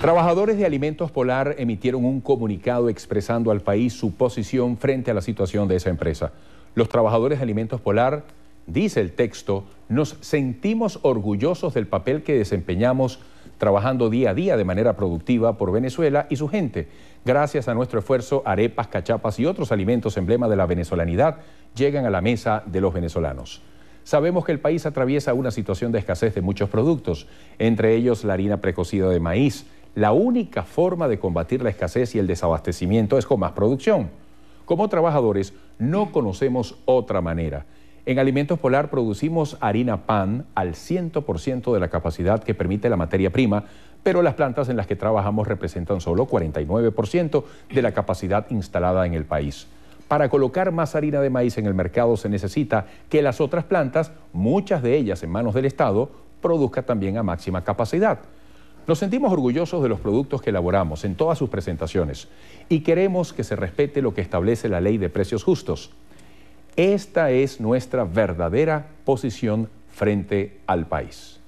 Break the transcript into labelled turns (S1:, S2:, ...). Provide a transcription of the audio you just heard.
S1: Trabajadores de Alimentos Polar emitieron un comunicado expresando al país su posición frente a la situación de esa empresa. Los trabajadores de Alimentos Polar, dice el texto, nos sentimos orgullosos del papel que desempeñamos trabajando día a día de manera productiva por Venezuela y su gente. Gracias a nuestro esfuerzo, arepas, cachapas y otros alimentos emblema de la venezolanidad llegan a la mesa de los venezolanos. Sabemos que el país atraviesa una situación de escasez de muchos productos, entre ellos la harina precocida de maíz, la única forma de combatir la escasez y el desabastecimiento es con más producción. Como trabajadores no conocemos otra manera. En Alimentos Polar producimos harina pan al 100% de la capacidad que permite la materia prima, pero las plantas en las que trabajamos representan solo 49% de la capacidad instalada en el país. Para colocar más harina de maíz en el mercado se necesita que las otras plantas, muchas de ellas en manos del Estado, produzcan también a máxima capacidad. Nos sentimos orgullosos de los productos que elaboramos en todas sus presentaciones y queremos que se respete lo que establece la ley de precios justos. Esta es nuestra verdadera posición frente al país.